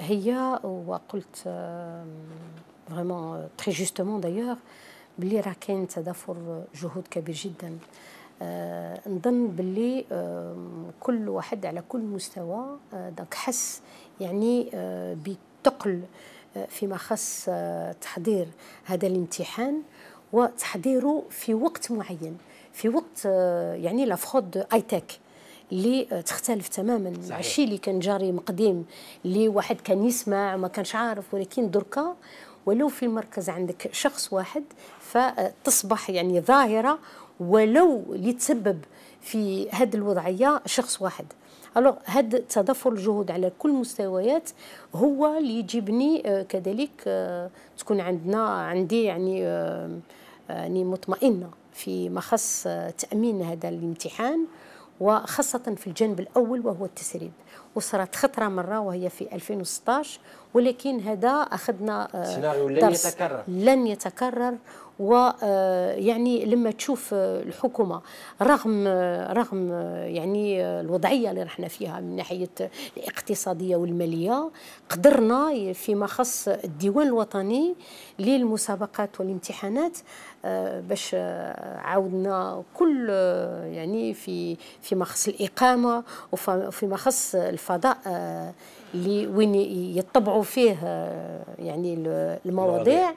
هي وقلت فريمون تري جوستومون دايوغ بلي راه كاين تدافر جهود كبير جدا آه، نظن بلي كل واحد على كل مستوى آه دونك حس يعني آه بثقل آه، فيما خص آه، تحضير هذا الامتحان وتحضيره في وقت معين في وقت يعني لا فرود هاي تيك اللي آه، تختلف تماما صحيح. الشيء اللي كان جاري من قديم اللي واحد كان يسمع وما كانش عارف ولكن دركا ولو في المركز عندك شخص واحد فتصبح يعني ظاهره ولو اللي تسبب في هذه الوضعيه شخص واحد الوغ هذا تضافر الجهود على كل المستويات هو اللي يجيبني آه، كذلك آه، تكون عندنا عندي يعني يعني مطمئنه ما خص تامين هذا الامتحان وخاصة في الجانب الأول وهو التسريب وصارت خطرة مرة وهي في 2016 ولكن هذا أخذنا سيناريو آه، لن يتكرر لن يتكرر ويعني آه، لما تشوف آه، الحكومه رغم آه، رغم يعني الوضعيه اللي رحنا فيها من ناحيه الاقتصاديه والماليه قدرنا فيما خص الديوان الوطني للمسابقات والامتحانات باش عاودنا كل يعني في فيما خص الاقامه وفيما خص الفضاء اللي وين يطبعوا فيه يعني المواضيع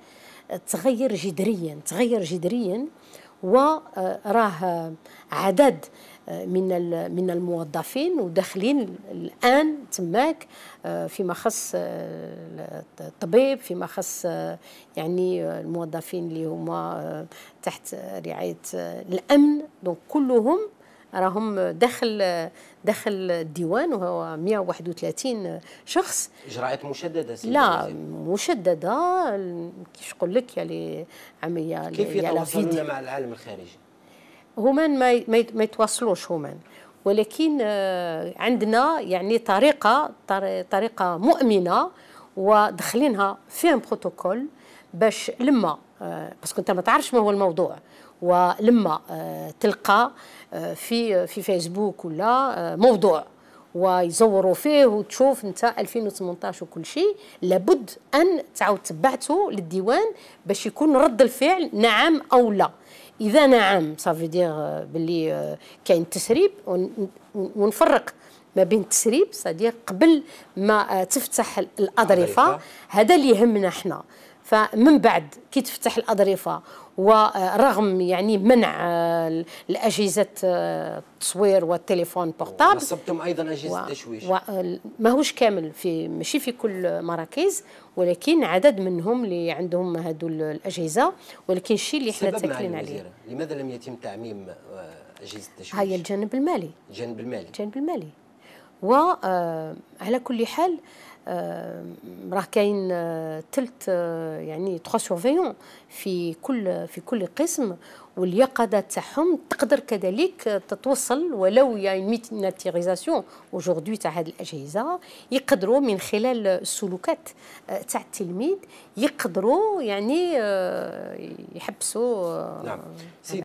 تغير جذريا تغير جذريا وراه آه، آه، عدد آه، من من الموظفين وداخلين الان تماك فيما خص الطبيب فيما خص يعني الموظفين اللي هما تحت رعايه الامن دونك كلهم راهم داخل داخل الديوان وهو 131 شخص اجراءات مشدده سيدي لا مشدده كيش نقول لك يعني عمليه كيف يعني يتواصلون مع العالم الخارجي؟ هما ما ما يتواصلوش هما ولكن آه، عندنا يعني طريقه طريقه مؤمنه ودخلينها في ان بروتوكول باش لما آه، باسكو انت ما تعرفش ما هو الموضوع ولما آه، تلقى آه، في آه، في فيسبوك ولا موضوع ويزوروا فيه وتشوف انت 2018 وكل شيء لابد ان تعاود تبعته للديوان باش يكون رد الفعل نعم او لا اذا نعم صافي دير باللي كاين تسريب ونفرق ما بين التسريب صديق قبل ما تفتح الاضرفه هذا اللي يهمنا احنا فمن بعد كي تفتح الاضرفه ورغم يعني منع آه، الأجهزة آه، التصوير والتليفون بورتابل نصبتم أيضا أجهزة التشويش آه، ماهوش كامل في ماشي في كل مراكز ولكن عدد منهم اللي عندهم هذو الأجهزة ولكن الشيء اللي احنا تاكلين عليه لماذا لم يتم تعميم أجهزة التشويش؟ هي الجانب المالي الجانب المالي الجانب المالي وعلى كل حال آه، راه كاين ثلث آه، آه، يعني تخوا سورفيون في كل في كل قسم واليقظه تاعهم تقدر كذلك تتوصل ولو يعني ميتيناتيريزاسيون تاع هذه الاجهزه يقدروا من خلال السلوكات تاع التلميذ يقدروا يعني يحبسوا نعم.